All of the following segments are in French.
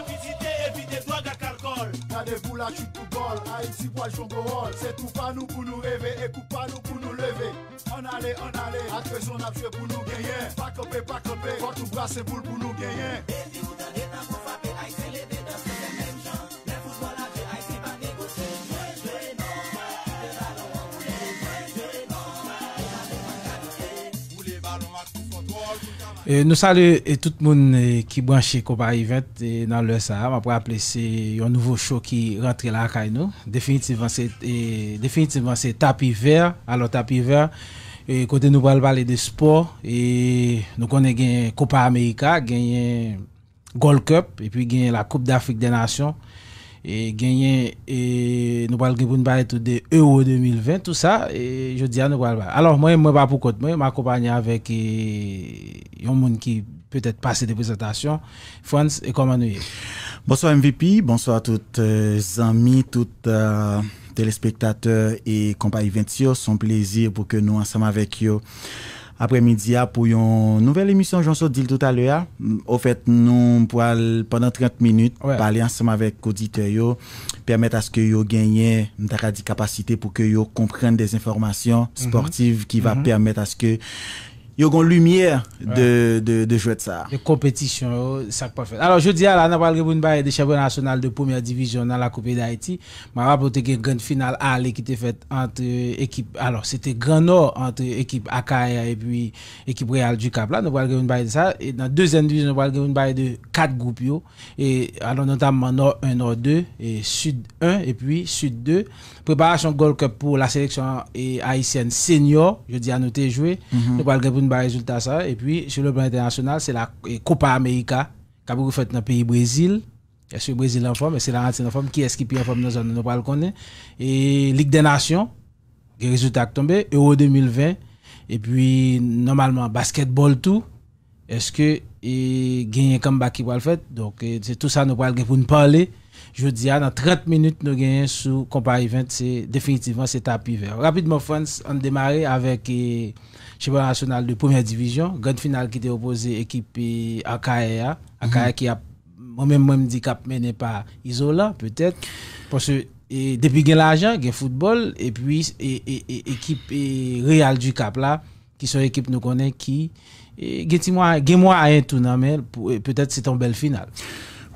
à visiter, éviter drogue à carcole. gardez vous là, tu tout bol, Haïti, bois, jongo C'est tout pas nous pour nous rêver et coup pas nous pour nous lever. On allait, on allait, à on a pour nous gagner. Pas copé, pas copé, porte ou bras c'est boule pour nous gagner. nous saluons tout le monde qui branche Copa Yvette dans le ça. Après, appeler c'est un nouveau show qui rentre là à nous. Définitivement, c'est définitivement c'est tapis vert. Alors tapis vert. Et côté nouvelle parler de sport et nous connaissons Copa América, gagné Gold Cup et puis la Coupe d'Afrique des Nations et gagner et nous parlons de euro 2020 tout ça et je dis à nous parler alors moi moi pas pour compte moi m'accompagner avec un monde qui peut-être passer des présentations France et comment nous bonsoir MVP bonsoir à toutes les euh, amis toutes euh, téléspectateurs et compagnie 20 son plaisir pour que nous ensemble avec vous après-midi ah, pour une nouvelle émission, j'en dit tout à l'heure. Au fait, nous, pour pendant 30 minutes, parler ensemble avec l'auditeur, permettre à ce que yo gagnent des capacité pour que yo comprennent des informations mhm. sportives qui vont va mhm. permettre à ce que il y a une lumière de, de, de jouer ça. De compétition, ça pas fait. Alors, je dis à la Naval Rebounbaye de championnat national de première division dans la Coupe d'Haïti. Je rappelle que grande finale aller qui était faite entre équipe, alors c'était Grand Nord entre équipe Akaya et puis équipe Real du Cap. Là, une Rebounbaye de ça. Et dans la deuxième division, une Rebounbaye de quatre groupes. Et alors, notamment Nord 1, Nord 2, et Sud 1, et puis Sud 2 préparation Gold Cup pour la sélection eh, haïtienne senior, je dis à noter jouer. Mhm. Nous parlons pour un résultat ça. Et puis, sur le plan international, c'est la eh, Copa América, qui a été faite dans le pays Brésil. Est-ce que le Brésil est en forme? C'est la en forme. Qui est-ce qui est en forme dans la zone? Nous parlons connaît. Et Ligue des Nations, les résultats qui tombé. Euro 2020. Et puis, normalement, basketball tout. Est-ce que, y eh, a un comeback qui va le faire? Donc, c'est tout ça, nous parlons pour parler. Je Jeudi, ah, dans 30 minutes, nous gagnons sous Compagnie 20, c'est définitivement c'est tapis vert. Rapidement, France, on démarre avec le eh, championnat national de première division. Grande finale qui était opposée équipe Akaya. Eh, Akaya mhm. qui a, moi-même, moi, me dit cap mené par Isola, peut-être. Parce que eh, depuis qu'il y a l'argent, il y a football, et puis l'équipe Real du Cap là, qui sont équipe nous connaissons, qui gagne moi un tournoi peut-être c'est une belle finale.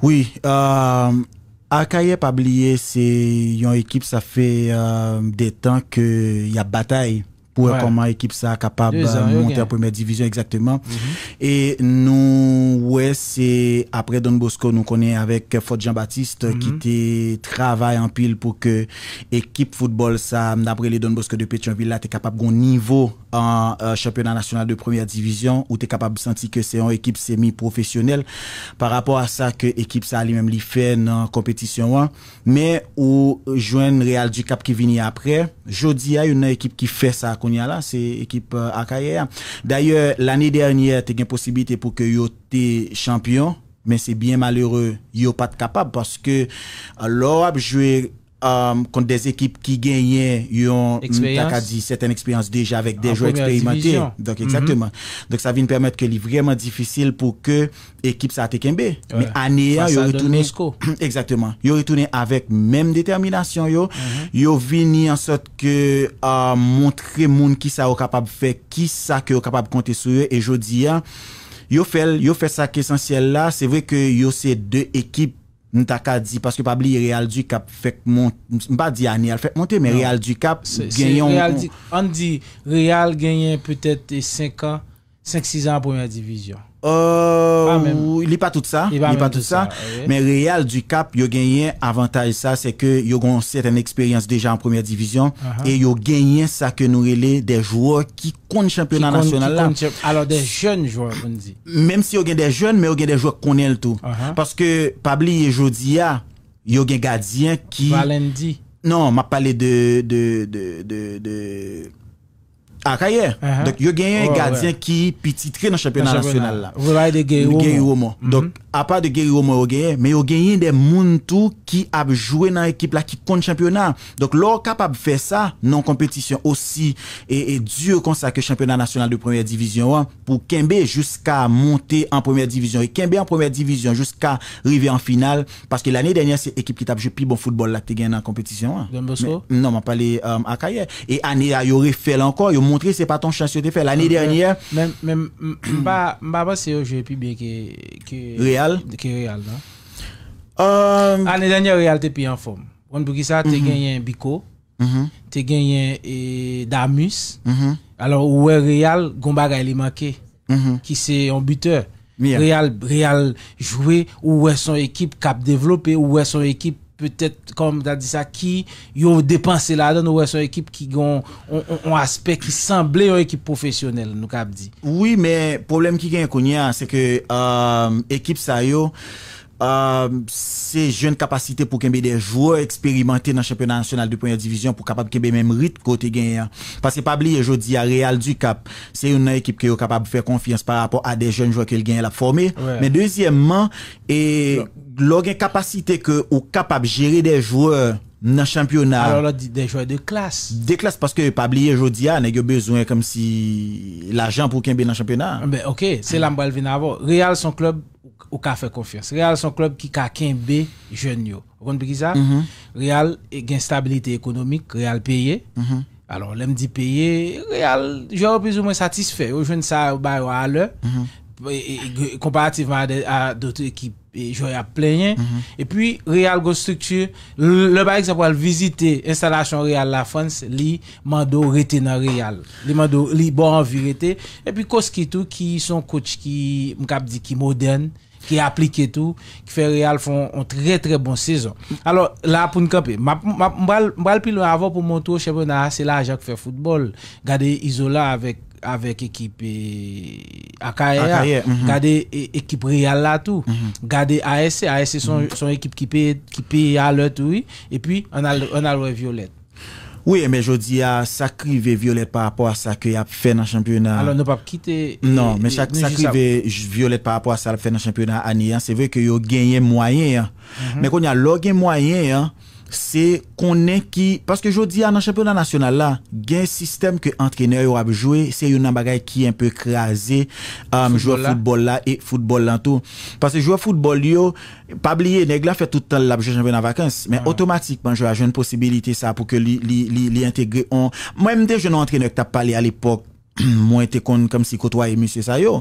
Oui, euh, Akaye Pabliye, yon ekip sa fe de tan ke yon batayi. pour comment équipe ça capable de monter en première division exactement. Mm-hmm. Et nous, ouais, c'est après Don Bosco, nous connaissons avec Fort Jean-Baptiste qui qui mm-hmm. travaille en pile pour que équipe football ça, d'après les Don Bosco de Pétionville, là, t'es capable d'un niveau en euh, championnat national de première division où es capable de sentir que c'est une équipe semi-professionnelle par rapport à ça que équipe ça lui-même fait dans compétition Mais où euh, joindre Real du Cap qui vient après, jeudi, il y a une équipe qui fait ça c'est équipe euh, Akaya. D'ailleurs, l'année dernière, tu as une possibilité pour que yo champion, mais c'est bien malheureux, yo pas capable parce que euh, l'or a euh, contre des équipes qui gagnaient, ils ont hmm, dit, certaines expériences déjà avec des joueurs expérimentés. Donc, mhm. exactement. Donc, ça vient permettre que c'est vraiment difficile pour que l'équipe à Ouais. Mais année, ils retourné. exactement. Ils retourné avec même détermination. Ils ont mm en sorte que à euh, montrer monde qui ça capable de faire, qui ça que capable de compter sur eux. Et je dis, ils hein, ont fait, fait ça essentiel là. C'est vrai que ces deux équipes Nta parce parce que pabli Real du Cap fait monter, pas Annie elle fait monter, mais Real du Cap genyon... On dit, Real peut-être 5 ans, 5-6 ans en première division. Euh, il n'est pas tout ça. Il n'est pas tout ça. Mais Real du Cap, il a gagné avantage ça, c'est que il a une certaine expérience déjà en première division uh-huh. et il a gagné ça que nous des joueurs qui comptent le championnat national alors des jeunes joueurs, on dit. Même si il y a des jeunes, mais il y a des joueurs qui connaissent tout. Uh-huh. Parce que Pabli et Jodia, il y a des gardien qui. Valendi. Non, m'a parlé de Akaye, uh-huh. yo genye yon gadyen ki pi titre nan champion nan nasyonal la. Rolay de genye yon man. à part de au mais au y a des gens qui a joué dans l'équipe là qui compte championnat. Donc, l'or capable de faire ça, non compétition aussi et, Dieu consacre comme championnat national de première division hein, pour Kembe jusqu'à monter en première division et Kembe en première division jusqu'à arriver en finale parce que l'année dernière c'est l'équipe qui a joué plus bon football là qui gagné en compétition. Hein. non, m'a pas euh, à Kaye et année a il fait encore, il montré c'est pas ton chance de faire l'année dernière. Même même pas c'est plus bien que Real. Qui est Real, non? Ah. L'année euh, dernière, Real était bien en forme. On peut dire ça, tu gagné un Bico, mhm. t'es gagné un eh, Damus. Mhm. Alors, où est Real? Gombaga, il est manqué. Mhm. Qui c'est un buteur? Real, Real jouer, où est son équipe cap développé où est son équipe peut-être, comme t'as dit ça, qui y ou dépensé la donne ou est-ce un équipe qui a un aspect qui semblait un équipe professionnel, nous cap dit. Oui, mais problème qui est inconnu, c'est que l'équipe euh, sa y ou, Euh, ces jeunes jeune capacité pour qu'il des joueurs expérimentés dans le championnat national de première division pour capable qu'il même rythme côté gagnant. Parce que pas oublier, je à Real du Cap, c'est une équipe qui est capable de faire confiance par rapport à des jeunes joueurs qu'elle gagne la former. Mais deuxièmement, et, une capacité que ou capable de gérer des joueurs dans le championnat. Alors là, des joueurs de classe. Des classes parce que pas oublier aujourd'hui, a ah, besoin comme si l'argent pour qu'il dans le championnat. Ah, ben, OK, c'est là m'bal venir avant. Real son club on fait confiance. Real son club qui ka kembe jeune Vous comprenez ça? Mhm. Real une stabilité économique, Real payé. Mhm. Alors, l'homme dit payer, Real, suis plus ou moins satisfait. sais jeune ça, bah, à l'heure, mhm. comparativement à d'autres équipes et jouer à plein. Mhm. Et puis, Real go structure, le par exemple, visiter installation Real la France, li mando rete dans Real. Li mando, li bon envie Et puis, Koski tout, qui sont coach qui, m'cap dit, qui moderne, qui applique tout, qui fait Real font une très très bonne saison. Alors là, pour nous camper, je vais plus avant pour montrer au championnat, c'est l'argent qui fait football. Regardez Isola avec avec l'équipe eh, AKR, mhm. garder l'équipe Real là tout, mhm. garder ASC, ASC son, mhm. son équipe qui paye à l'heure oui, et puis on a on a Violette. Oui, mais je dis à ça crivé Violette par rapport à ça qu'il a fait dans le championnat. Alors, ne pas quitter. Eh, non, mais chaque eh, ça Violette par rapport à ça qu'il a fait dans le championnat c'est vrai qu'il a gagné moyen. Mais quand il a gagné moyen, hein, c'est qu'on est qui parce que je dis à championnat national là gain système que entraîneur a joué c'est une bagaille qui est un peu crasé um, joueur football là et football là tout parce que joueur football yo pas oublier nèg là fait tout le temps la jouer championnat vacances mais automatiquement ah. je a une possibilité ça pour que li on même des jeunes entraîneurs que tu as parlé à l'époque mwen te kon kom si kotwaye M. Sayo,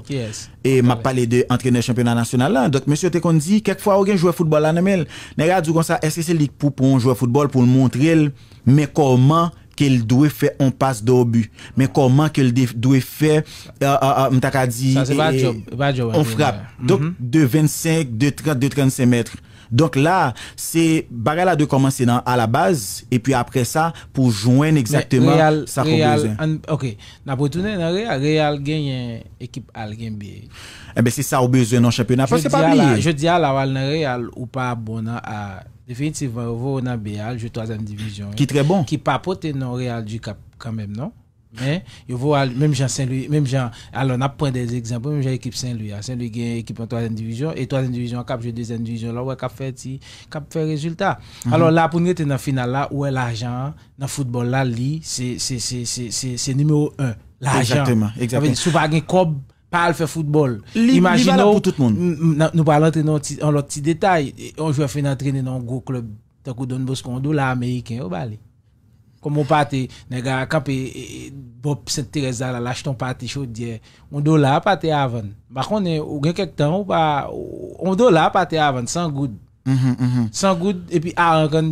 e ma pale de antrene championat nasyonal la, dok M. te kon di, kek fwa ou gen jwè foutbol anemel, ne radjou kon sa, eske se lik pou pou jwè foutbol pou l'montrel, me koman ke l'dwè fè, on pas dobu, me koman ke l'dwè fè, mta ka di, on frap, dok 2.25, 2.30, 2.35 mètre, Donc là, c'est bagarre de commencer dans, à la base et puis après ça pour joindre exactement Real, ça qu'on besoin. OK. N'a pas tourner dans Real, Real gagne euh, équipe al gagne Eh ben c'est ça au besoin dans championnat parce que pas Je dis à la Val Real ou pas bon à définitivement vous on a Béal, je troisième division. Qui très bon. Qui pas papote non Real du Cap quand même, non mais je vois même Jean Saint-Louis, même Jean, alors on a pris des exemples, même Jean équipe Saint-Louis, hein. Saint-Louis gagne équipe en troisième division et troisième division cap je deuxième division là ouais cap fait ti, cap fait résultat. Mhm. Alors là pour nous être dans finale là où est l'argent dans football là li c'est c'est c'est c'est c'est numéro un l'argent. Exactement, exactement. Sous pas cob pas le faire football. Imaginez pour tout le monde. Nous parlons en l'autre petit détail, on joue à faire entraîner dans un gros club, tant qu'on donne Bosco, on doit l'américain au balai. Comme on partait, les gars, quand Bob saint a ton parti chaudière, on dollar partait avant. Par contre, eh, on a temps, on pas, on avant, sans good. Mhm, mhm. Sans good, et puis à ah, un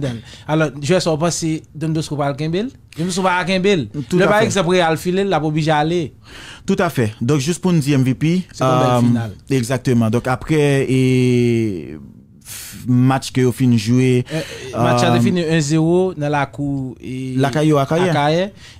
Alors, je suis passé d'un de ce qu'on à Kimbel. Je ne suis à Kimbel. Le par exemple, à le filer obligé d'aller. Tout à fait. Donc, juste pour nous dire MVP. C'est euh, Exactement. Donc, après, et match que vous fini jouer. Eh, eh, match a euh, fini 1-0 dans la cour. La caillou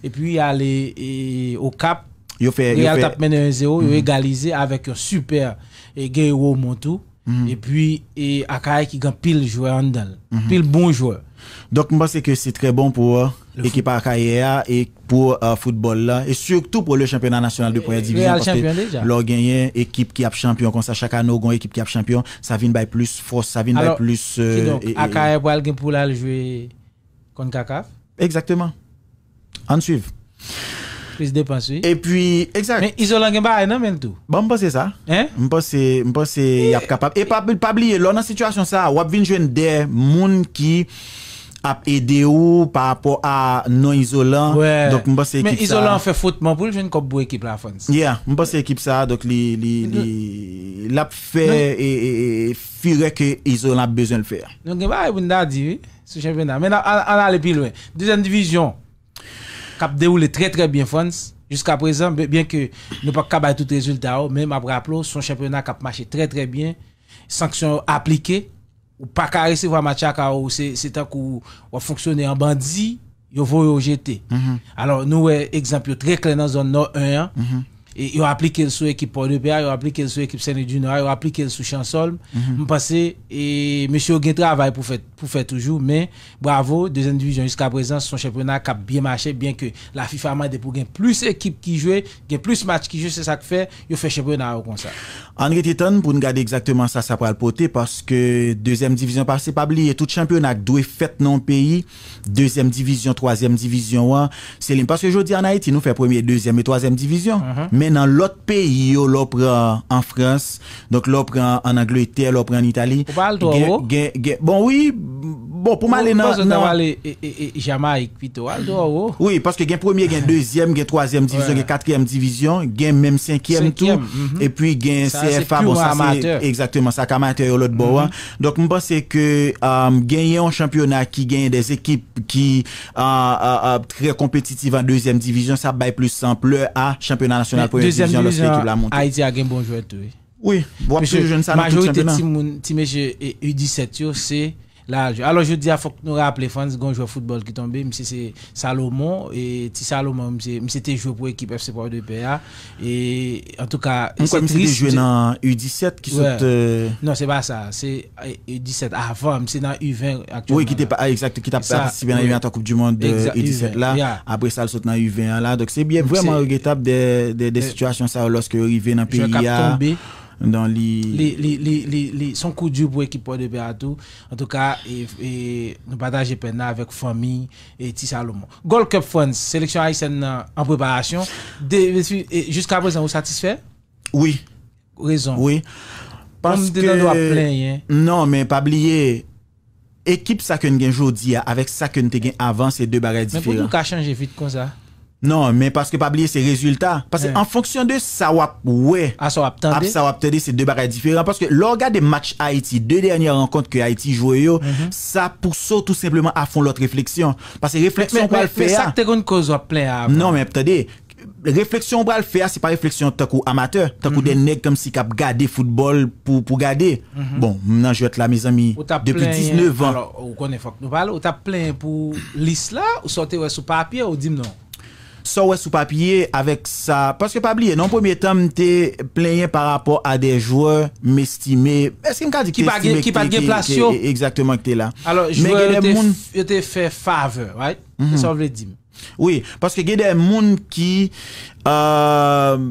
Et puis aller au Cap. Yo fait. il a tapé 1-0, Vous égalisé avec un super eh, Gayo Montou. Mhm. Et puis Akaye qui gagne pile joueur en dedans. Mhm. Pile bon joueur. Donc, je pense que c'est très bon pour euh, l'équipe à et pour le euh, football là, et surtout pour le championnat national de première division. Parce que équipe qui a champion, comme ça, chaque année, on équipe qui a champion, ça vient de plus force, ça vient de plus. Euh, pour aller pour jouer contre Kakaf. Exactement. En suivre. Plus Et puis, exact. Mais ils ont y a non, même tout. Bon, je pense ça. Hein? Je pense qu'il c'est capable. Et pas oublier, là, dans la situation, ça, on a jouer des gens qui. AP et ou par rapport à non-isolant. Mais isolant fait faute, mais pour le jeune, il pour équipe là, France. Oui, je pense que l'équipe ça, donc l'AP fait et fure que Isolant a besoin de faire. Donc, on a dit, c'est le championnat. Maintenant, on aller plus loin. Deuxième division, qui a déroulé très très bien, France. Jusqu'à présent, bien que n'ait pas tout résultat, mais après applaudissement, son championnat a marché très très bien. Sanctions appliquées ou pas qu'à recevoir Machaka, ou c'est mhm. un coup, ou fonctionner en bandit, ils vont jeter. Alors, nous, exemple très clair dans la zone Nord 1, ils ont appliqué sur l'équipe port de ils ont appliqué sur l'équipe saint du Nord, ils ont appliqué sur Chansol. Je mhm. pense et monsieur a travail pour faire pour faire toujours mais bravo deuxième division jusqu'à présent son championnat qui a bien marché bien que la FIFA m'a pour plus équipe qui jouent, plus plus match qui jouent, c'est ça que fait, il fait championnat comme ça. André Titan pour nous garder exactement ça ça le porter parce que deuxième division par c'est pas oublié tout championnat doit fait non pays, deuxième division, troisième division, hein. c'est parce que je dis en Haïti nous fait premier, deuxième et troisième division. Mhm. mais dans l'autre pays peyi en France, donc en en Angleterre, l'opre en Italie. bon oui, bon pour m'aller non. non, Oui, parce wale oui, parce que que premier, gagne deuxième, gagne troisième division, quatrième division, une même cinquième tour, mhm. et puis gagne CFA, bon ça, amateur. exactement, ça a yo l'autre bord. Mhm. Hein. Donc, je pense que euh, gagner un championnat qui gagne des équipes qui sont euh, euh, très compétitives en deuxième division, ça va être plus simple à championnat national Deuxième division Haïti a un bon joueur. Oui, bon, je Majorité de U17, c'est. La, alo je diya ah, fok nou rap le fans gon jwa foutbol ki tombe, mi se se Salomon, e ti Salomon mi se te jwe pou ekip FC Porte de Péa, e en tout ka... Mwen kon mi se te jwe nan U17 ki sote... Non se ba sa, se U17 avan, mi se nan U20 aktyouman. Ou ekite pa, ekite pa, sibe nan U20 ato koup du monde U17 la, apre sa al sote nan U21 la, dok se bien vwèman regretab de euh, situasyon sa ou loske yor ive nan Péria. Je kap tombe... Son kou djou pou ekipo de Beradou An tou ka Nou bada jepena avek Fomi Eti Salomon Gold Cup France, seleksyon Aysen nan an preparasyon Jus ka brez an ou satisfè? Oui Rezon Non men pabliye Ekip sa ken gen jodi Avek sa ken te gen avans Men pou nou ka chanje vit kon sa? Non, men paske pa bliye se rezultat Paske an eh. fonksyon de sa wap we A sa wap tende A sa wap tende se de baray diferent Paske lor gade match Haiti De dernyan renkont ke Haiti jwe yo mhm. Sa pousso tout sepleman a fon lot refleksyon Paske refleksyon bral feya Mwen sakte kon kozo a plen avan Non men ptade Refleksyon bral feya se pa refleksyon takou amateur Takou den neg kom si kap gade futbol pou gade mhm. Bon, nan jwet la mizami Depi 19 an Ou konen fok nou bal Ou tap plen pou lis la Ou sote wè sou papye ou dim non? Sa wè sou papye avèk sa... Paske pa bliye, nan pou mè tem te plenye par rapport a de jwè mè stime... Eski m ka di te stime ki pa ge plasyon? Exactement ki te la. Alors, jwè te fè fave, wè? Sa wè di mè? Oui, paske ge de moun ki... Euh,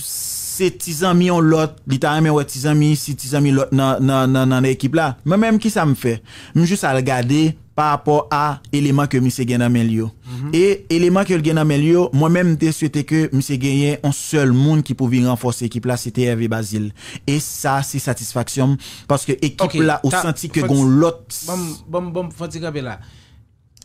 se tizan mi yon lot, l'Italien mè wè tizan mi, se tizan mi lot nan ekip la. Mè mèm ki sa m fè? Mèm jwè sa lè gade... pa apor a eleman ke mi se gen a men liyo. E eleman ke gen a men liyo, mwen men te souete ke mi se genye an sol moun ki pouvi renfos ekip la, se te Hervé Basile. E sa se satisfaksyon, paske ekip la ou santi ke goun lot. Bon, bon, fon ti grabe la,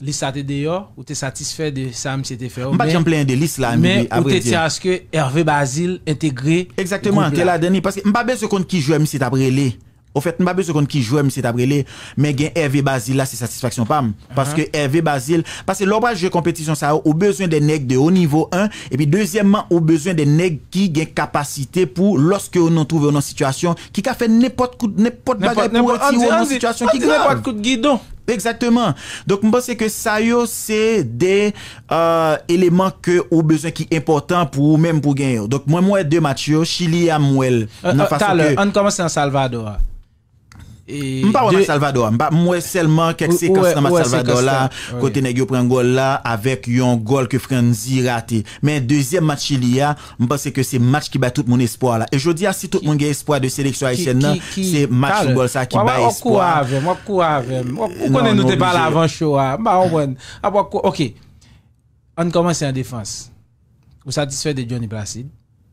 lis sa te deyo, ou te satisfè de sa mi se te fè, mwen pa kèm plèn de lis la, mwen ou te tè aske Hervé Basile integre. Eksaktèman, te la deni, paske mwen pa ben se kont ki jwè mi se tabre li. Ou fèt, nou pa bezou kon ki jwè, Mr. Tabrele, men gen Hervé Basile uh-huh. euh, euh, la, se euh, satisfaksyon pam. Paske Hervé Basile... Paske lor pa jwè kompetisyon sa yo, ou bezwen de neg de ou nivou 1, epi deuxyèmman, ou bezwen de neg ki gen kapasite pou loske ou nou touve ou nou situasyon ki ka fè nepote kout, nepote basile pou oti ou nou situasyon ki grabe. Nepote kout gidon. Eksaktèman. Dok mwen pense ke sa yo, se de eleman ke ou bezwen ki important pou ou men pou gen yo. Dok mwen mwen de matyo, chili ya mwen. Nan fasyon ke... An komanse Mpa wè mwè selman kek se kastan mwè mwè mwè se kastan Kote nè gyò pren goal la avèk yon goal ke frenzi rate Mwen dezyen match il yè, mwen seke se match ki bay tout moun espoir la E jodi asit tout moun gen espoir de seleksyon a yon chen nan Se match yon goal sa ki bay espoir Wè mwen wakou avèm, wè mwen wakou avèm Wè mwen wakou avèm, wè mwen wakou avèm Mwen wakou avèm, wè mwen wakou avèm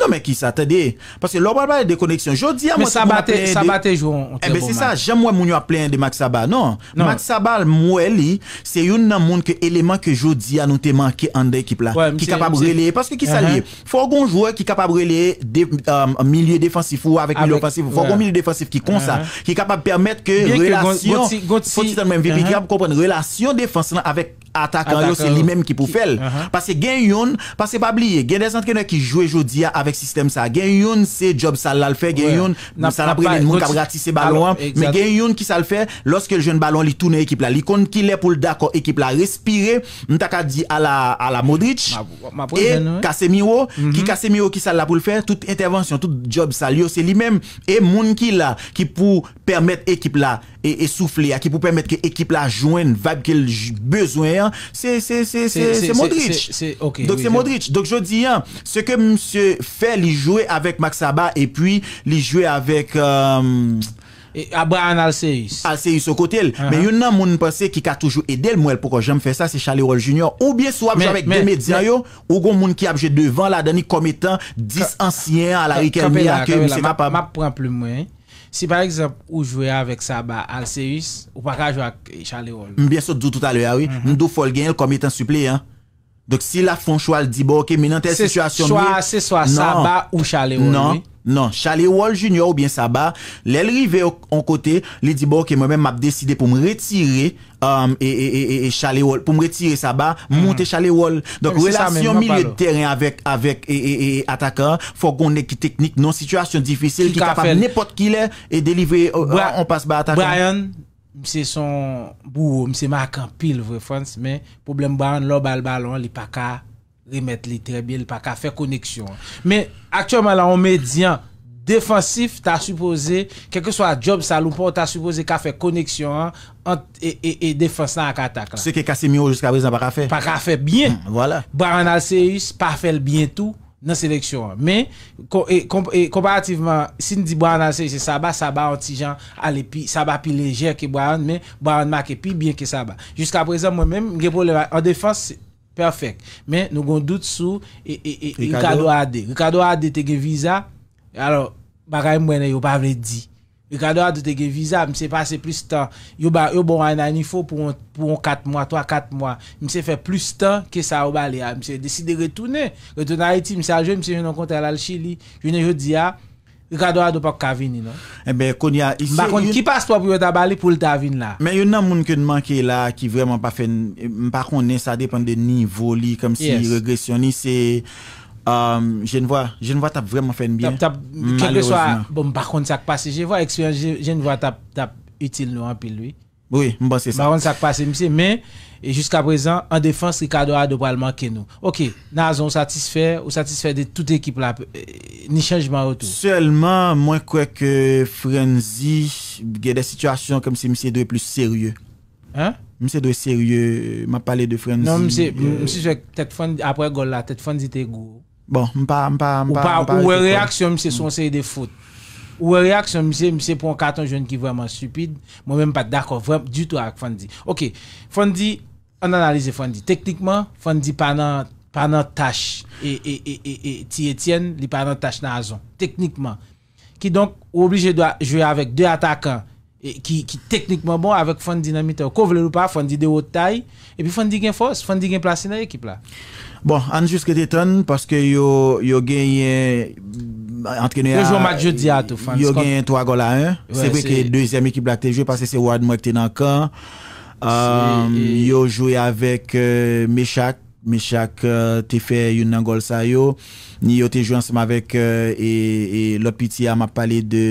nan men ki sa, tede, paske lor bal bal de koneksyon, jodi a mwen sa bate sa bate jwo, ebe se sa, jem wè moun yo apley de Max Sabal, nan, non. Max Sabal mwen li, se yon nan moun ke eleman ke jodi a nou te manke an de ekip la ki kapab releye, paske ki sa li Fogon jouè ki kapab releye milieu defensif ou avèk milieu offensif Fogon milieu defensif ki konsa, ki kapab permèt ke relasyon foti tan mwen vipi, ki kapab kompren, relasyon defansan avèk atakan yo, se li mèm ki pou fel, paske gen yon, paske babliye, gen des antrena ki jowe j ek sistem sa. Gen yon, se job sa lal fe, gen yon, sa napre le moun kabrati se balon. Men gen yon ki sa lal fe, loske l joun balon li toune ekip la, li kon ki lè pou l dako ekip la respire, mta ka di ala Modric, e Kassemiro, mhm. ki Kassemiro ki sa lal pou l fe, tout intervention, tout job sa lyo, se li men e moun ki la, ki pou permèt ekip la, e, e soufflé, ki pou permèt ki ekip la joun, vape ke l bezwen, se Modric. Donk se Modric, donk jo di, se ke msè Fè li jwè avèk Max Saba e pwi li jwè avèk... Euh, Abraham Alseus. Alseus o kote lè. Uh-huh. Mè yon nan moun pwese ki ka toujou edè l mwèl poukò jèm fè sa se Charlie Roll Jr. Ou bie sou ap jwè avèk Demet Diyo, ou goun moun ki ap jwè devan la dani kom etan 10 ansyen al arikel mi akè. Mè ap pran plou mwen. Si par exemple ou jwè avèk Saba Alseus, ou pa ka jwè ak Charlie Roll. Mè bie sou doutou ta lè awi, mè mm-hmm. doutou fol gen el kom etan supley an. Donk si la fon chou al dibor ke menen tel situasyon mi. Chou ase swa non. Sabah ou Chalewol mi? Non, non. Chalewol Junior ou bien Sabah. Lèl rive an kote, le dibor ke mwen men map deside pou m retire Sabah, monte Chalewol. Donk relasyon mi liye teren avèk ataka, fòk gounè ki teknik non situasyon difisil ki kapap nepot kilè e delivè euh, an pas ba ataka. Brian... c'est son bourreau, c'est marqué en pile, vrai France, mais problème Baran l'homme le ballon, il pas qu'à remettre les très bien, il pas qu'à faire connexion. Mais actuellement, là, on médian défensif, tu as supposé, quel que soit job, ça tu as supposé qu'à faire connexion et, et, e, e défense à attaque. Ce que Casemiro jusqu'à présent pas qu'à faire. Pas qu'à faire bien. Hmm, voilà. Baran Alceus, pas fait bien tout. nan seleksyon an, men e, e komparativeman, si n di boyan an se, se saba, saba an ti jan ale pi, saba pi lejer ke boyan men, boyan ma ke pi, bien ke saba jiska prezant mwen men, mge pou levan, an defans perfect, men nou gon dout sou e yikado ade yikado ade te ge viza alo, bagay mwen e yo pavle di Ek adwa de te ge viza, mse pase plus tan. Yo ba, yo bon anani fo pou an 4 mwa, 3-4 mwa. Mse fe plus tan ke sa ou bali a. Mse desi de retoune. Retouna eti, mse aje, mse jenon konta lal chili. Jene jodi a, ek adwa de pok kavini. Bakon, ki pas to pou yo tabali pou lta vin la? Men yon nan moun ke nmanke la ki vreman pa fe... Bakon, nen sa depande nivoli, kom si regressioni se... Euh, je ne vois t'a vraiment fait bien. Tap, quel que soit, bon, par contre, ça passe. Genevois, expérience, Genevois t'a utile non, en pile, lui. Oui, bon, c'est ça. Par contre, ça passe, monsieur, mais jusqu'à présent, en défense, Ricardo a de manquer nous. Ok, nous on satisfait, on satisfait de toute équipe là, euh, ni changement autour. Seulement, moi, je crois que Frenzy, il y a des situations comme si monsieur doit plus sérieux. Hein? Monsieur doit sérieux, m'a parlé de Frenzy. Non, monsieur, euh... monsieur, peut-être, après gola là, peut-être Frenzy était Bon, je suis pas... Ou une réaction, c'est son série de fautes. ouais une réaction, c'est pour un carton jeune qui est vraiment stupide. Moi-même, pas d'accord vraiment du tout avec Fandi OK. Fandi on analyse Fandi Techniquement, Fandi pendant pendant tâche. Et Thierry Etienne, il prend une tâche dans la zone. Techniquement. qui Donc, est obligé de jouer avec deux attaquants qui sont techniquement bon avec Fondy dans le mitrailleur. Kovleroupa, Fondy de haute taille. Et puis Fandi qui est fort. Fandi qui est placé dans l'équipe-là. Bon, anjous ke te ton, paske yo genyen, yo genyen 3 gol a 1, sebe ke 2e ekip lak te jwe, paske se wad mwen te nan kan, yo jwe avèk euh, Meshak, Meshak euh, te fe yon nan gol sa yo, ni yo te jwe ansama avèk lopiti a ma pale de...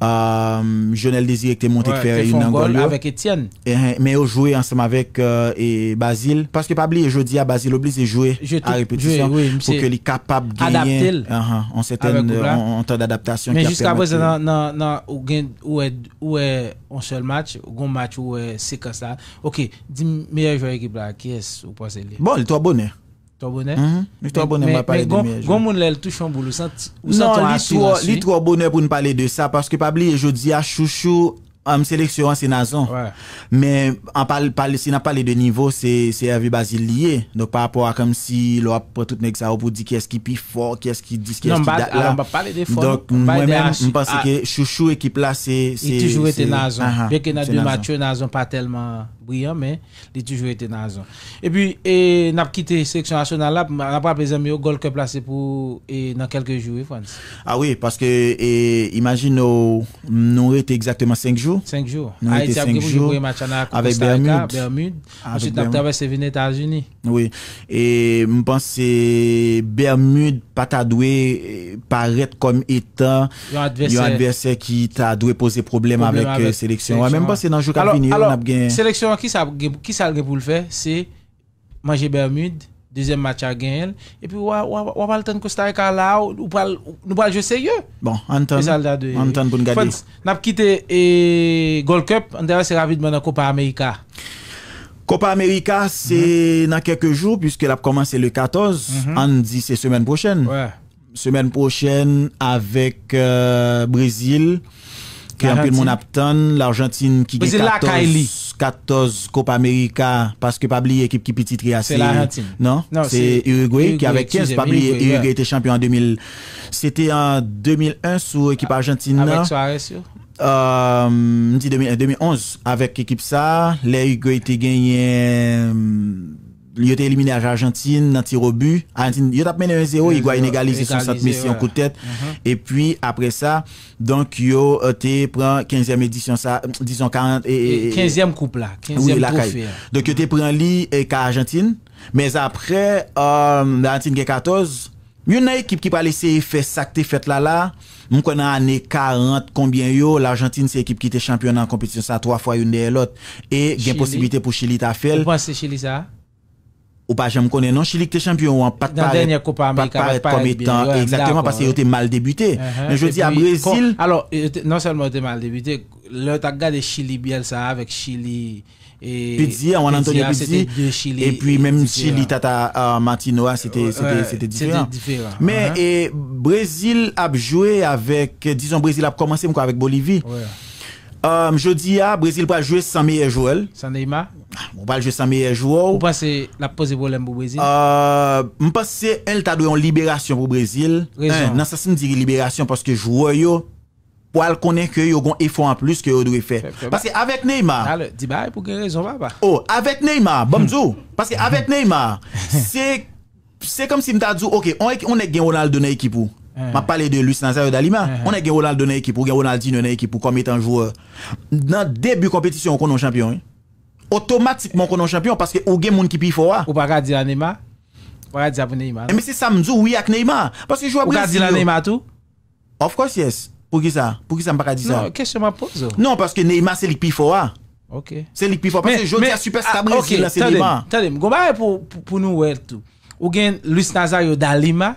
Jonelle Desi ekte Montekpere Fe fon gol avek Etienne Me yo jowe ansam avek Basile, paske pabli e jodi a Basile Oblize jowe a repetisyon Fou ke li kapab genyen An sèten an ton d'adaptasyon Me jusqu'a boze nan Ou e on sol match Ou goun match ou se ka sa Ok, di me yo jowe ki bra Ki es ou pas elie Bon, lito abone Tu bonheur mhm. mais L'histoire bonnet pas parler de mes bon, Gon lèl touche en boulot sans Non, trop bonnet pour nous parler de ça parce que pas oublier je dis à chouchou en sélection c'est Nazon. Mais en parle parle de niveau c'est c'est Hervé Basile Donc par rapport à comme si l'on prend tout ça pour dire quest ce qui plus fort, quest ce qui dit qui est-ce bah, qui date là. Non, parler de fort. Donc moi-même je pense que chouchou équipe là c'est c'est toujours été Nazon. Bien ah, ah, que dans deux matchs Nazon pas tellement brillant, mais il a toujours été dans la zone. Et puis, et, eh, n'a quitté la sélection nationale là, n'a pas besoin de goal que placer pour, et, eh, dans quelques jours, France. Ah oui, parce que, et, eh, imagine, nous, nous été exactement 5 jours. 5 jours. Nous Haïti été 5 jours. match avec Bermude. Ensuite, nous avons traversé les États-Unis. Oui. Et, je pense que Bermude, patadoué, paraît comme étant, un adversaire. qui t'a dû poser problème, avec, la euh, sélection. sélection. même pas c'est dans le jeu qui on a Sélection Maintenant, qui ça pour le faire C'est manger Bermude, deuxième match à gagner. Et puis, on va le temps Costa Rica là, nous pas jouer sérieux. Bon, Anton, Anton pour nous garder. On a quitté Gold Cup, on a se rapidement dans Copa América. Copa América, c'est mhm. dans quelques jours, puisqu'elle a commencé le 14. Mm On dit c'est semaine prochaine. Ouais. Semaine prochaine avec euh, Brésil. Campion anpil l'Argentine qui gagne 14, 14 Copa America, parce que Pabli, équipe qui qui tri c'est Non, c'est Uruguay qui avec 15, pas oublier Uruguay était champion en 2000. C'était en 2001 sous équipe ah, Argentine. Avec Suarez 2011, euh, avec équipe ça, les Uruguay étaient gagnés hum, Yo te elimine aje Argentine nan ti robu Argentine yo tap mene 1-0 Yon gwa inegalize sou sat misyon koutet E puis apre sa Donk yo euh, te pren 15e edisyon sa Dizyon 40 15e koup la Donc yo te pren li ka Argentine Men apre euh, Argentine gen 14 Yon nan ekip ki pa lese Fesakte fet lala Moun konan ane 40 Konbyen yo l'Argentine se ekip ki te champion Nan kompetisyon sa 3 fwa yon de lot E gen posibilite pou Chili ta fel Yon panse Chili sa a ou pas je me connais. non Chili était champion en pas dernière Copa Américaine. comme étant exactement parce qu'il était mal débuté uh-huh. mais je dis à Brésil alors non seulement il était mal débuté le t'as de Chili Bielsa avec Chili et Pizzi, hein, Juan Antonio hein, Pizzi et puis même Chili Tata euh, Martinoa c'était c'était différent. mais uh-huh. et Brésil a joué avec disons Brésil a commencé avec Bolivie M jodi a, Brazil pou al jwe sa meye jouel. Sa Neymar? M pou al jwe sa meye jouel. M pou ase la pose volen pou Brazil? M euh, pou ase el ta dwe yon liberasyon pou Brazil. Rejon. Nan sa si m dire liberasyon, paske jouoy yo, pou al konen kyo yo gon efon an plus kyo yo dwe fe. Paske avet Neymar. A ah, le, di ba, pou gen rejon va ba? Ou, avet Neymar, bom zou. Paske avet Neymar, se, se kom si m ta dwe, okey, on ek gen wonal dwen ekipou. Eh. m'a parlé de Luis Nazario d'Alima. Eh. On a Ronaldo dans l'équipe, ou Ronaldinho dans l'équipe, comme étant joueur. Dans début de compétition, on un champion. Hein. Automatiquement, on champion parce que ou a quelqu'un qui plus fort. Ah. Ou pas dire Neymar. Pas dire Neymar. Eh, mais c'est samedi, oui avec Neymar. Parce que je Ou pas dire Neymar tout. Of course, yes. Pourquoi ça Pourquoi qui ça peut pas dire ça Non, question m'a pose. Oh? Non, parce que Neymar, c'est le plus fort. Ah. Ok. C'est le plus fort. Parce que je dis super star ah, Brésil, c'est Neymar. Attendez, attendez. Pour nous, tout. Ou bien Luis Nazario d'Alima.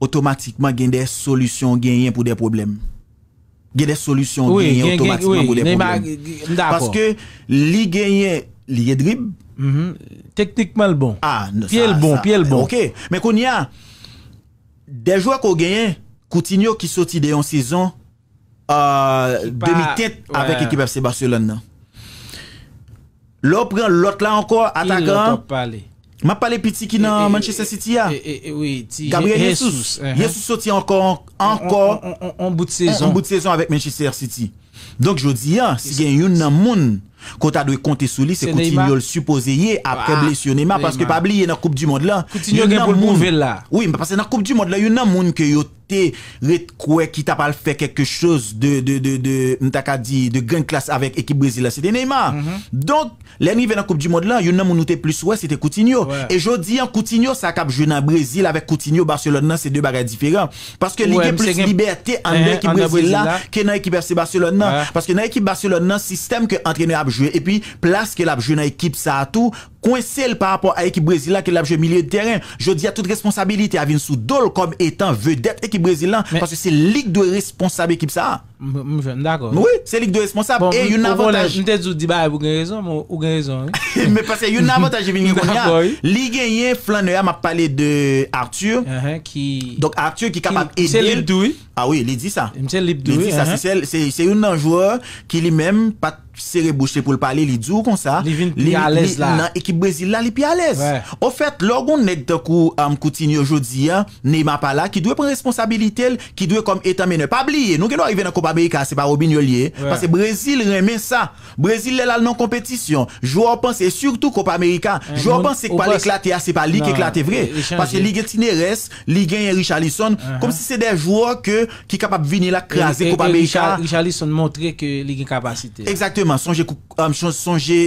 Otomatikman gen de solusyon genyen pou de problem. Gen de solusyon genyen otomatikman pou de problem. Paske li genyen liye drib. Mm-hmm. Teknikman l bon. Ah, non, Pye l bon. Pye l bon. Ok. Men kon ya. Dejwa kon genyen. Koutinyo ki soti de yon euh, sezon. Demi tet avèk ekip fse Barcelona nan. Lopren lot la anko atakan. Il lop pale. Ma parlé petit qui dans eh, eh, Manchester eh, City Gabriel Jesus. Uh-huh. Jesus sorti encore encore en bout de saison. En bout de saison avec Manchester City. Donk jodi an, si gen yon nan moun Kota dwe konte souli, se koutin yon Supose ye apreble si yon neyman Paske pabli ye nan koup du mod lan Yon nan moun Yon nan moun ke yote Ret kwe ki tapal fe kek kek chos De gen klas Avek ekip brezilan, se te neyman Donk, len yon ven nan koup du mod lan Yon nan moun nou te plis wè, se te koutin yon E jodi an, koutin yon sa kap jwen nan brezil Avek koutin yon barcelon nan, se de bagay diferan Paske li gen plis liberte Ande eh, ekip brezilan, ke nan ekip berse barcelon nan Paske nan ekip Barcelona nan sistem ke antrene abjwe E pi plas ke l'abjwe nan ekip Saatou Kwen sel par rapport a ekip Brezila Ke l'abjwe milieu de teren Je di a tout responsabilite a Vinsoudol Kom etan vedet ekip Brezila Paske se lig do responsable ekip Saatou Mwen fen ndakou. Mwen fen ndakou. Se lik do esponsab. Bon, e yon avantage. Mwen te djou Dibaye mwen genye zon. Mwen genye zon. Mwen pase yon avantage e vini kon ya. Li genye flan ya. Ma pale de Arthur. Uh Donc Arthur ki kapak. Se lipdoui. A oui li di sa. Se lipdoui. Se lipdoui. Se lipdoui. Se lipdoui. Se lipdoui. Se lipdoui. Se lipdoui. Se lipdoui. Se lipdoui. sere bouchè pou l'palè, li djou kon sa. Li vin pi alèz la. Nan ekip Brésil la, li pi alèz. O fèt, lor goun net dekou am koutini ojodi ya, neyman pa la, ki dwe pren responsabilitèl, ki dwe kom etanmen e pabliye. Nou gen nou arrive nan Kopa Amerika, se pa robin yo liye. Pase Brésil remè sa. Brésil lè lal nan kompetisyon. Jou an panse, et surtout Kopa Amerika, jou an panse ke pa l'éklatè a, se pa li keklatè vre. Pase li gen Tinerès, li gen Richarlison, kom si se de jwo ke ki kapap vini la krasè Sonje,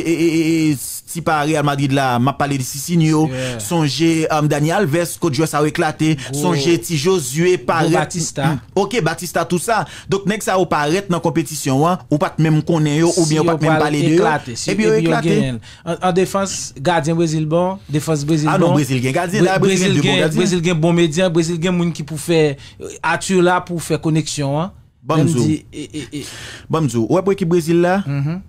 euh, si pari al madrid la, ma pale disi sin yo Sonje, euh, Daniel Vesco, diyo sa ou eklate Sonje, ti Josue, pari Ou Batista mm. Ok, Batista, tout sa Dok, nek sa ou paret nan kompetisyon yo Ou pati men konen yo, ou bien ou pati men pale de yo Si ou pale eklate, si ou pale eklate En defans, gardien Brazil Bon Ah non, bon. Brazil Gen, gardien Brazil Gen, Brazil Gen, bon medien Brazil Gen, moun ki pou fe euh, atu yo la pou fe koneksyon yo Bonzo, ouè pou ekip Brazil la,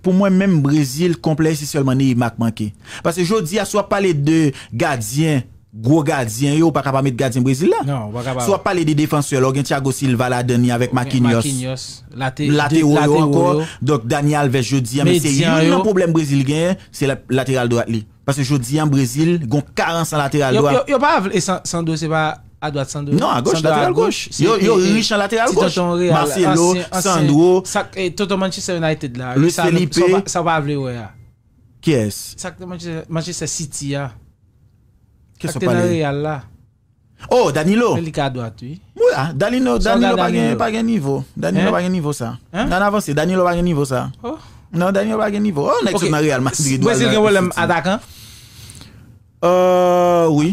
pou mwen mèm Brazil komplej si sol mani yi mak manke. Pase jodi a sou a pale de gadien, gro gadien yo, pa kapame de gadien Brazil la. Non, wakabab. Sou a pale de defansiolo, gen Thiago Silva la deni avèk Makinyos. Latè yo yo anko, dok Daniel vè jodi ya, mè se yon nan probleme Brazil gen, se lateral doat li. Pase jodi ya en Brazil, gon karen san lateral doat. Yo pa avle, e san do se pa... No, a goshe, lateral goshe. Yo irishan lateral goshe. Marcelo, Sandro... Toto Manchester United la. Sa wavle wè ya. Manchester City ya. Ak te nan real la. Oh, Danilo! Ah, Danilo pa gen nivou. Danilo pa gen nivou sa. Nan avansi, Danilo pa gen nivou sa. Nan avansi, Danilo pa gen nivou sa. Ok, wè sil gen wè lèm atakan? Eee, wè.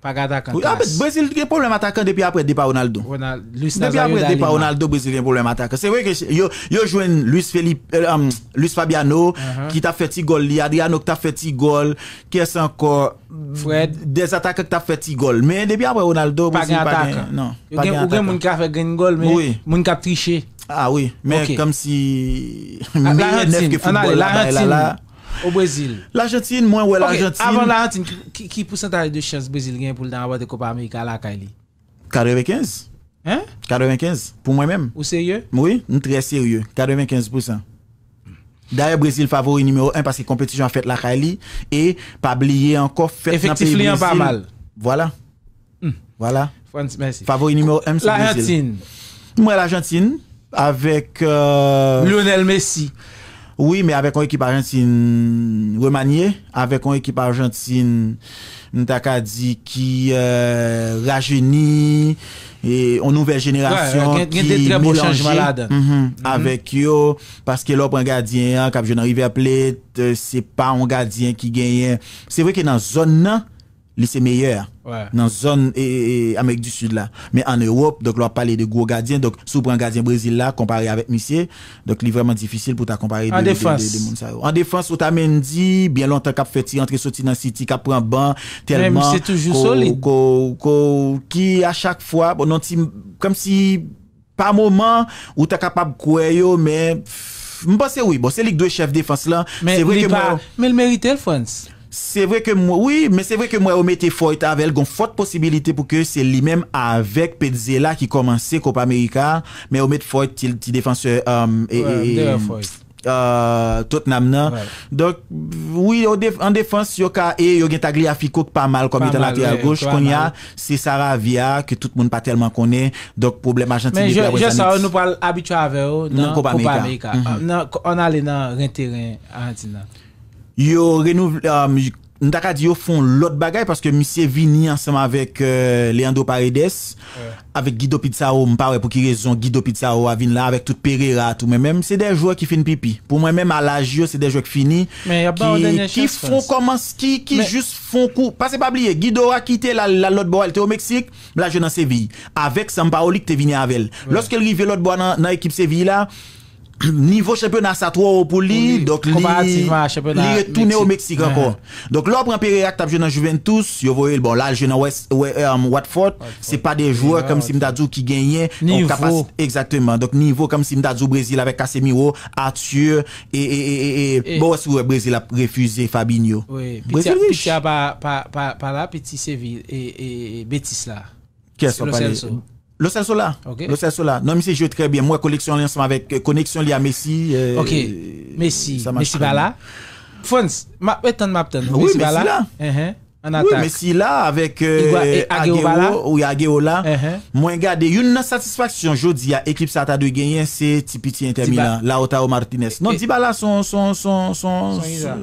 Pag atakan. Apet, Brazil gen problem atakan depi apre depa Ronaldo. Depi apre depa Ronaldo, Brazil gen problem atakan. Se wey yo jwen euh, um, Luis Fabiano ki uh-huh. ta feti gol li, Adriano ki ta feti gol, kes anko desatake ki ta feti gol. Men depi apre Ronaldo, Brazil pag en atakan. Yo gen pou gen moun ka fe gen gol men, moun ka triche. A ah wey, men kom si moun nefke futbol la ah, non, bay la la. O Brazil L'Argentine, mwen wè l'Argentine Ok, avan l'Argentine, ki pousan ta yon de chans Brazil gen pou l'dan wè de Kopa Amerika l'Akali 95 Hein? 95, pou mwen men Ou serye? Mwen, nou tre serye, 95% Daya Brazil favori nimeyo 1 Paske kompetisyon fèt l'Akali E pabliye anko fèt nan Pays-Basile Efektiflyan pa mal Vola hmm. Vola Favori nimeyo 1 L'Argentine Mwen l'Argentine Avèk euh, Lionel Messi Oui, mais avec un équipe argentine remanié, avec un équipe argentine Ndakadi qui euh, rajeunit, et une nouvelle génération qui mélange mhm, mhm. avec yo, parce qu'il y a un gardien, Kapjounan River Plate, euh, c'est pas un gardien qui gagne, c'est vrai que dans cette zone-là, Li se meyèr nan zon e, e, Amerik du sud la. Men an Europe, lò a pale de gwo gadyen. Sou pran gadyen Brazil la, kompare avèk mi se. Li vreman difisil pou ta kompare. An defans. An defans ou ta men di, entre soti nan siti, kap pran ban. Men mi se toujou soli. Ki a chak fwa, kom si pa mouman ou ta kapab kwe yo. Mwen pense ou, se li kdwe chef defans la. Men merite l'fans. Se vre ke mwen, oui, men se vre ke mwen omete foyte avèl, gon fote posibilite pou ke se li menm avèk pet zè la ki komanse Kop Amerika, men omete foyte euh, ti defanse euh, Tottenham nan. Non? Dok, oui, an defanse yo ka, e yo gen tagli afikot pa mal komi tan la kri al goch kon ya, se Sara via, ke tout moun pa telman konè, dok probleme Argentine. Je sa ou nou pal abitua avèl nan Kop Amerika, nan kon alè nan ren teren Argentine nan. Yo renou... Ah, Ndaka di yo fon lot bagay paske mi se vini ansanman avèk euh, Leandro Paredes avèk Guido Pizarro mpawè pou ki rezon Guido Pizarro avin la avèk tout Perera tout mè mèm se dè jouè ki fin pipi pou mè mèm ala Gio se dè jouè ki fini ki fon koman ki just fon kou pasè pa bliye Guido akite la lot bo el te o Meksik mla je nan Seville avèk Sampaoli ki te vini avèl loske li vi lot bo nan ekip Seville la Nivou chempionat sa 3 ou pou li, li e toune ou Meksika kon. Donk lor pran peri ak tap jenon Juventus, yo vo el bon la jenon ou wetfot, euh, se pa de jouwe kom si mdadou ki genyen. Nivou. Eksaktemen, donk nivou kom si mdadou Brezil avek Kasemiro, Arthur, e bo souwe Brezil a refuze Fabinho. Oui, piti a pa la, piti Seville, e Betis la. Kers pa pale. Kers pa pale. Losel Sola. Ok. Losel Sola. Non misi jowe trebyen. Mwen koleksyon li ansanman vek koneksyon li a Messi. Euh, ok. Messi. Messi bala. Fons. Mwen ton map ton. Oui, Messi la. Uh-huh. En atak. Oui, Messi la avek Ageo. Oui, Ageo la. Uh-huh. Mwen gade. Yon nan satisfaksyon jodi ya ekip sata dwe genyen se tipiti intermina la Otao Martinez. Non, Dibala son, son, son, son... Son Iza.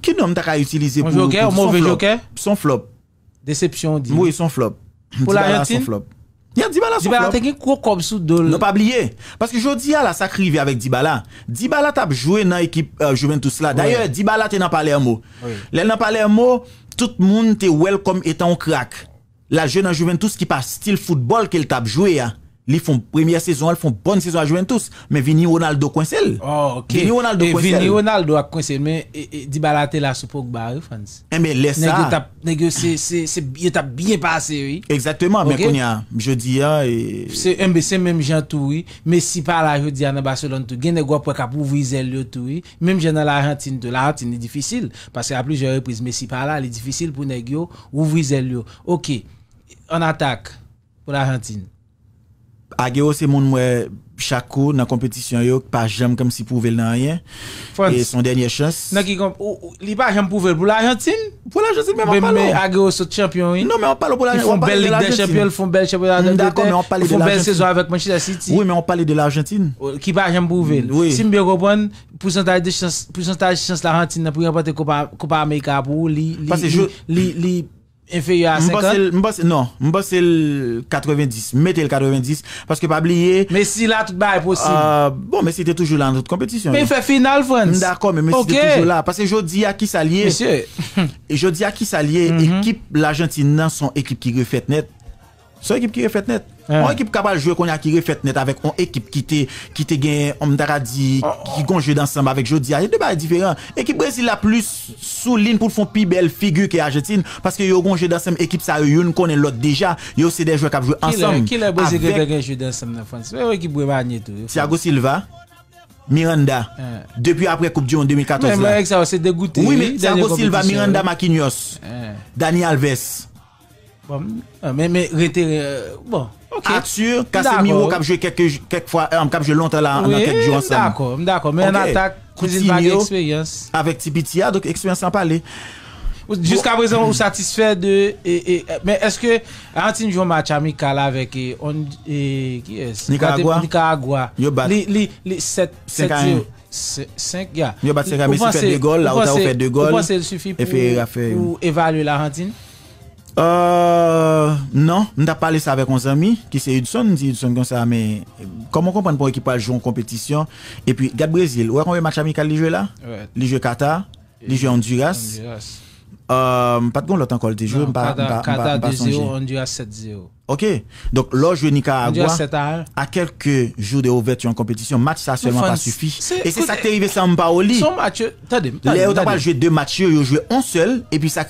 Ki nom tak a yotilize pou... Son joker ou mou ve joker? Son flop. Desepsyon di. Mwen son flop. Ya Dibala sou klop. Dibala te gen kou kom sou dole. Non pa bliye. Paske jodi ya la sakrivi avèk Dibala. Dibala tap jwè nan ekip euh, Juventus la. Danyè Dibala te nan pale an mo. Le nan pale an mo, tout moun te welcome etan krak. La jwè nan Juventus ki pa stil futbol ke l tap jwè ya. Li foun premye sezon, l foun bon sezon a jwen tous Men vini Ronaldo konsel Men oh, vini Ronaldo konsel Men dibalate la soupouk ba Men lè sa Nè gyo se yot ap biye pase Eksatèman men konya Mbe se mèm jen toui Mbe si pala yot di ane Baselon Gen nè gwa pweka pou vize lyo toui Mèm jen ane l'Argentine L'Argentine yon di fisil Mbe si pala yon di fisil pou nè gyo Ou vize lyo Ok, an atak pou l'Argentine Aguero, c'est mon chaque coup dans la compétition, yo, pas jamais comme si pouvait rien. Et son dernière chance. Non, qui il pas jamais prouvé pour l'Argentine. Pour l'Argentine, mais on parle. Mais Aguero, c'est champion. Non, mais on parle pour l'Argentine. Ils font belle Ligue des Champions, ils font belle championnat. D'accord, mais on parle de l'Argentine. belle saison avec Manchester City. Oui, mais on parle de l'Argentine. Euh, qui pas jamais prouvé. Mm, oui. Si je comprends, pourcentage de chance, pourcentage de chance l'Argentine pour remporter Copa América pour lui. Parce que inférieur à 50? si non, le 90, mettez le 90, parce que pas oublier. Mais si là, tout bas est possible. Euh, bon, mais c'était toujours là dans notre compétition. Mais il fait finale, France. D'accord, mais, mais c'était toujours là. Parce que je dis à qui s'allier. Monsieur. je dis à qui s'allier, mm équipe l'Argentine, son équipe qui est faite net. Son équipe qui est faite net. Mwen ekip kapal jwe kon ya ki refet net Avèk yon ekip ki te gen Omdara Di Ki gon jwe dansanm avèk jodi e Ekip brezil la plus souline Pou foun pi bel figu ki ajetin Paske yon gon jwe dansanm ekip sa yon konen lot deja Yon se de jwe kap jwe ansanm Ki la brezil gen gen jwe dansanm nan Frans Tiago Silva Miranda Depi apre koup diyon 2014 la Tiago Silva, Miranda Makinyos Daniel Ves bon, Mwen rete Mwen euh, bon. rete Atyur kase miwo kap jwe kek fwa erm Kap jwe lontan la nan kek jwosan Mdako mdako Kouti miyo Avèk tipi tiya Jusk aprezen ou satisfè de Mè eske Aantin jou match amikala Avèk Nika Agwa Lè set Senk ya Mponsè lè soufi pou Evaluè la Aantin Euh, non, on pas parlé ça avec un ami qui c'est Hudson, dit Hudson comme ça, mais comment comprendre pour l'équipe jouer en compétition Et puis, Gad Brésil, ouais, on a match amical, les jeux là Les jeux Qatar, les jeux Honduras pas euh, pas de l'autre encore jwe? 2-0, 7-0. Ok, donc là à Nicaragua a quelques jours de ouverture en compétition, match ça seulement pas suffit. Et c'est ça qui c'est sa Mbaoli, le ou ta ça pas match Là, yo jwe 1 joué pas matchs, sa krive, ni un seul, et puis ça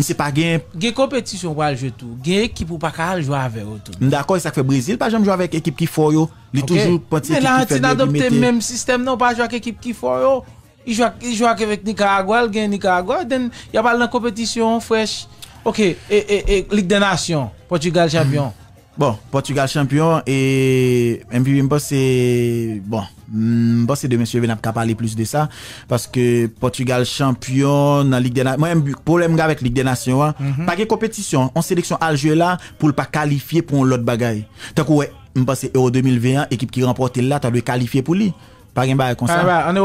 c'est pas Il Gain qui. pas de kal pas avè ou avec Mdakor, sa pas Brazil pa jwem jwa avèk jouer avec fò yo, li équipe fait pas de. pas jouer il joue avec Nicaragua, il gagne Nicaragua, il pas compétition, pas fraîche Ok, et et et Ligue des Nations, Portugal champion. Mhm. Bon, Portugal champion, et MVP, je pense bon, que c'est de monsieur Venap qui pas parlé plus de ça parce que Portugal champion la Ligue des Nations, Moi, le problème avec Ligue des nations hein. mhm. pas -hmm. compétition On sélection Alger là pour qualifier pour qualifier pour kalifiye pou an bagaille. bagay. pense ou we, Euro 2021, équipe qui remporte là tu dû qualifier pour lui pas un comme ça.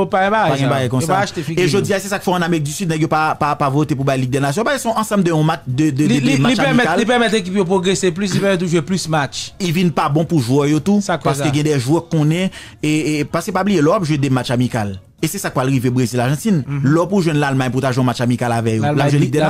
pas un Et je dis, c'est ça qu'il faut en Amérique du Sud, nest pas, pas, voter pour la Ligue des Nations. Ils sont ensemble de matchs match, de, de, de, de match. Ils permettent l'équipe de progresser plus, ils permettent de jouer plus matchs. Ils viennent pas bon pour jouer et tout. Parce qu'il y a des joueurs qu'on est. Et, parce que pas oublier l'homme, jouer des matchs amicaux. Et c'est ça quoi arrive Brésil Argentine. Mm -hmm. Là pour jouer l'Allemagne pour jouer un match amical avec eux. Ligue des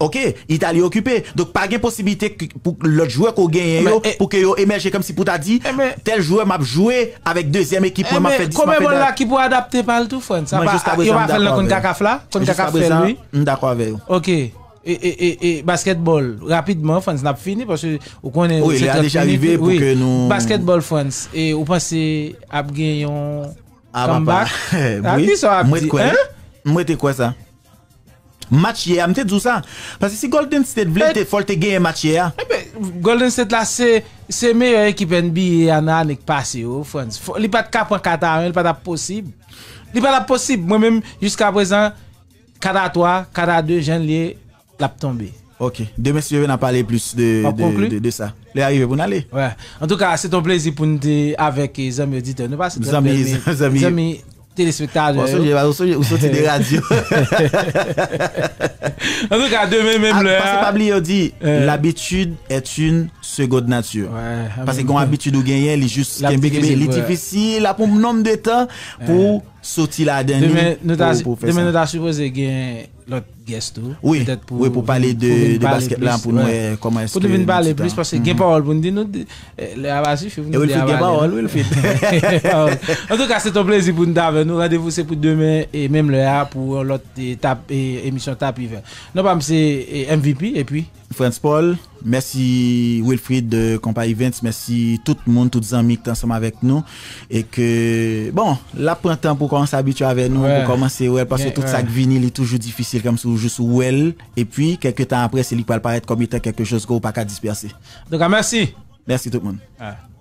OK, Italie occupée. Donc pas de possibilité pour l'autre joueur qu'on gagne eh- pour que yo émerge comme si pour t'a dit eh, tel joueur m'a joué avec deuxième équipe eh, m'a fait Comment est-ce qui pour adapter par tout France. ça va ah, va faire le Concacaf là, Concacaf fait mm, D'accord avec vous. OK. Et, et, et, basketball, rapidement, France n'a pas fini parce que vous connaissez. Oui, il est déjà arrivé pour que nous. Basketball, France. Et vous pensez à gagner Mwete kwa sa? Matye a, mwete djousa? Pansi si Golden State blen eh. te foltege Matye a. Golden State la se meyo ekipen bi yana nek pase yo. Li pat 4.41, li pat ap posib. Li pat ap posib. Mwen menm jiska prezant 43, 42 jan liye lap tombe. Ok. Demain, si je viens parler plus de, de, de, ça. Les arrivés, pour n'allez. Ouais. En tout cas, c'est un plaisir pour nous avec les euh, amis auditeurs. Nous passons les amis, les amis, amis téléspectateurs. Vous sortez des radios. en tout cas, demain même. Ah, là. Parce que Pabli a dit, euh... l'habitude est une seconde nature. Ouais, parce que quand l'habitude ou gagner, il est juste la est difficile, pour un nombre de temps pour sauter sortir la dernière. Demain, nous avons supposé gagner l'autre guest Oui, pour, oui, pour parler de, basket là, pour nous, euh, comment est-ce que... Pour nous parler plus, parce que il mhm. vous pour nous dire, euh, il fait oui, En tout cas, c'est un plaisir pour nous d'avoir nous. Rendez-vous, c'est pour demain, et même le A pour l'autre émission TAP Non, pas c'est MVP, et puis... France Paul, merci Wilfried de Compagnie Events, merci tout le monde, tous les amis qui sont ensemble avec nous. Et que, bon, là, pour commencer pour habituer avec nous, pour commencer, ouais, parce que tout ça qui est toujours difficile comme ça juste ou elle, et puis quelques temps après, c'est lui qui va paraître comme étant quelque chose qu'on pas qu'à disperser. Donc, merci. Merci tout le monde. Ah.